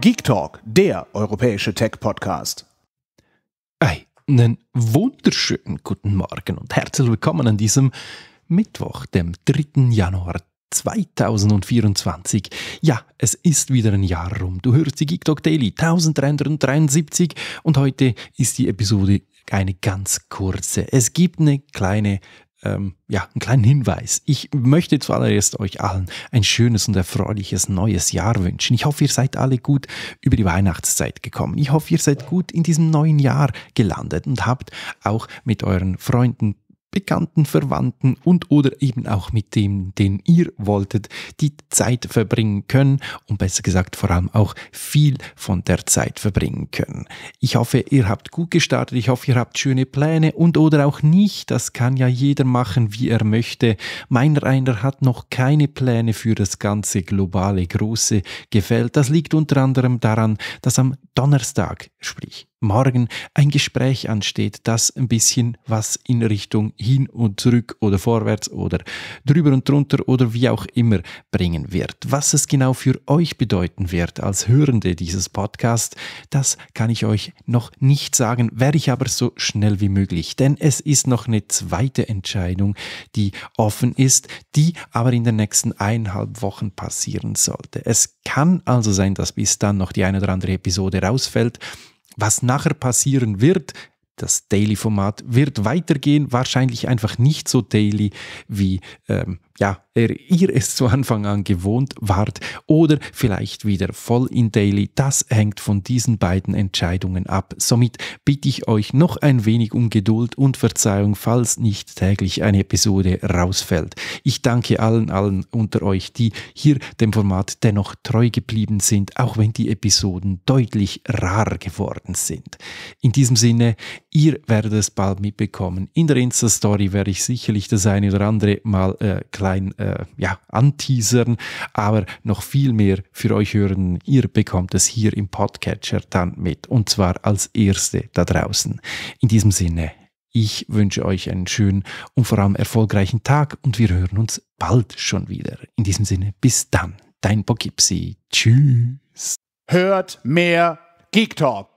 Geek Talk, der europäische Tech-Podcast. Einen wunderschönen guten Morgen und herzlich willkommen an diesem Mittwoch, dem 3. Januar 2024. Ja, es ist wieder ein Jahr rum. Du hörst die Geek Talk Daily 1373 und heute ist die Episode eine ganz kurze. Es gibt eine kleine ähm, ja, einen kleinen Hinweis. Ich möchte zuallererst euch allen ein schönes und erfreuliches neues Jahr wünschen. Ich hoffe, ihr seid alle gut über die Weihnachtszeit gekommen. Ich hoffe, ihr seid gut in diesem neuen Jahr gelandet und habt auch mit euren Freunden, Bekannten, Verwandten und oder eben auch mit dem, den ihr wolltet, die Zeit verbringen können und besser gesagt vor allem auch viel von der Zeit verbringen können. Ich hoffe, ihr habt gut gestartet, ich hoffe, ihr habt schöne Pläne und oder auch nicht, das kann ja jeder machen, wie er möchte. Meiner einer hat noch keine Pläne für das ganze globale Große gefällt. Das liegt unter anderem daran, dass am Donnerstag, sprich morgen ein Gespräch ansteht, das ein bisschen was in Richtung hin und zurück oder vorwärts oder drüber und drunter oder wie auch immer bringen wird. Was es genau für euch bedeuten wird als Hörende dieses Podcasts, das kann ich euch noch nicht sagen, werde ich aber so schnell wie möglich, denn es ist noch eine zweite Entscheidung, die offen ist, die aber in den nächsten eineinhalb Wochen passieren sollte. Es kann also sein, dass bis dann noch die eine oder andere Episode rausfällt. Was nachher passieren wird, das Daily-Format wird weitergehen, wahrscheinlich einfach nicht so daily wie ähm, ja, ihr es zu Anfang an gewohnt wart oder vielleicht wieder voll in Daily, das hängt von diesen beiden Entscheidungen ab. Somit bitte ich euch noch ein wenig um Geduld und Verzeihung, falls nicht täglich eine Episode rausfällt. Ich danke allen, allen unter euch, die hier dem Format dennoch treu geblieben sind, auch wenn die Episoden deutlich rar geworden sind. In diesem Sinne, ihr werdet es bald mitbekommen. In der Insta-Story werde ich sicherlich das eine oder andere mal äh, klein äh, ja, anteasern, aber noch viel mehr für euch hören. Ihr bekommt es hier im Podcatcher dann mit und zwar als erste da draußen. In diesem Sinne, ich wünsche euch einen schönen und vor allem erfolgreichen Tag und wir hören uns bald schon wieder. In diesem Sinne, bis dann, dein Bogipsi. Tschüss. Hört mehr Geek Talk.